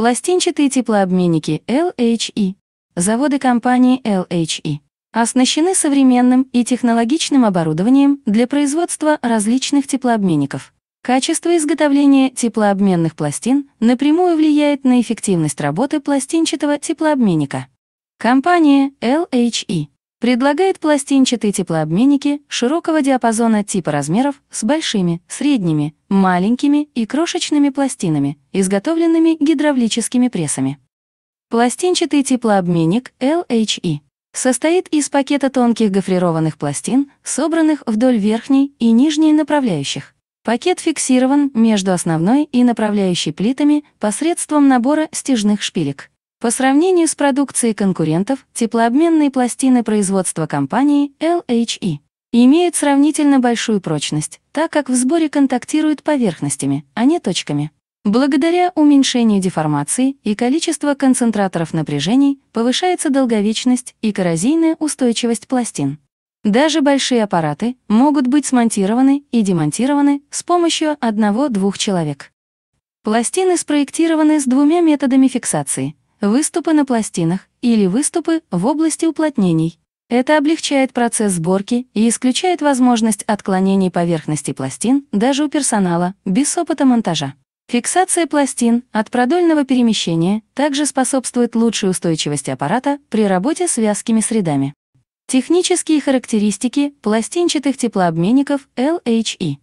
Пластинчатые теплообменники LHE. Заводы компании LHE оснащены современным и технологичным оборудованием для производства различных теплообменников. Качество изготовления теплообменных пластин напрямую влияет на эффективность работы пластинчатого теплообменника. Компания LHE Предлагает пластинчатые теплообменники широкого диапазона типа размеров с большими, средними, маленькими и крошечными пластинами, изготовленными гидравлическими прессами. Пластинчатый теплообменник LHE состоит из пакета тонких гофрированных пластин, собранных вдоль верхней и нижней направляющих. Пакет фиксирован между основной и направляющей плитами посредством набора стяжных шпилек. По сравнению с продукцией конкурентов, теплообменные пластины производства компании LHE имеют сравнительно большую прочность, так как в сборе контактируют поверхностями, а не точками. Благодаря уменьшению деформации и количества концентраторов напряжений повышается долговечность и коррозийная устойчивость пластин. Даже большие аппараты могут быть смонтированы и демонтированы с помощью одного-двух человек. Пластины спроектированы с двумя методами фиксации – выступы на пластинах или выступы в области уплотнений. Это облегчает процесс сборки и исключает возможность отклонений поверхности пластин даже у персонала без опыта монтажа. Фиксация пластин от продольного перемещения также способствует лучшей устойчивости аппарата при работе с вязкими средами. Технические характеристики пластинчатых теплообменников LHE.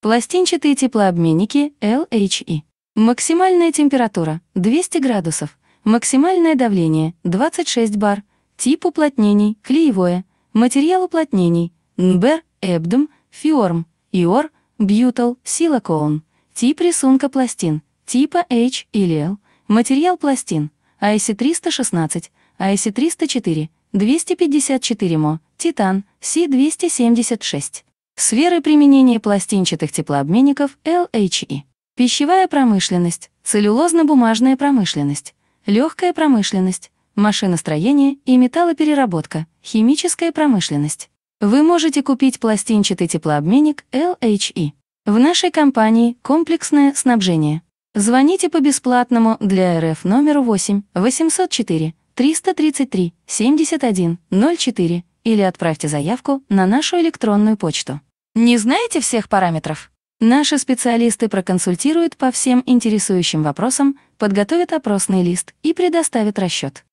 Пластинчатые теплообменники LHE Максимальная температура – 200 градусов. Максимальное давление – 26 бар. Тип уплотнений – клеевое. Материал уплотнений – нбер, эбдум, фиорм, иор, бьютал, силакоун. Тип рисунка пластин типа – типа H или L. Материал пластин – IC316, IC304, 254 мо, титан, C276. Сферы применения пластинчатых теплообменников LHE. Пищевая промышленность, целлюлозно-бумажная промышленность, легкая промышленность, машиностроение и металлопереработка, химическая промышленность. Вы можете купить пластинчатый теплообменник LHE. В нашей компании комплексное снабжение. Звоните по бесплатному для РФ номеру 8 804 333 71 04 или отправьте заявку на нашу электронную почту. Не знаете всех параметров? Наши специалисты проконсультируют по всем интересующим вопросам, подготовят опросный лист и предоставят расчет.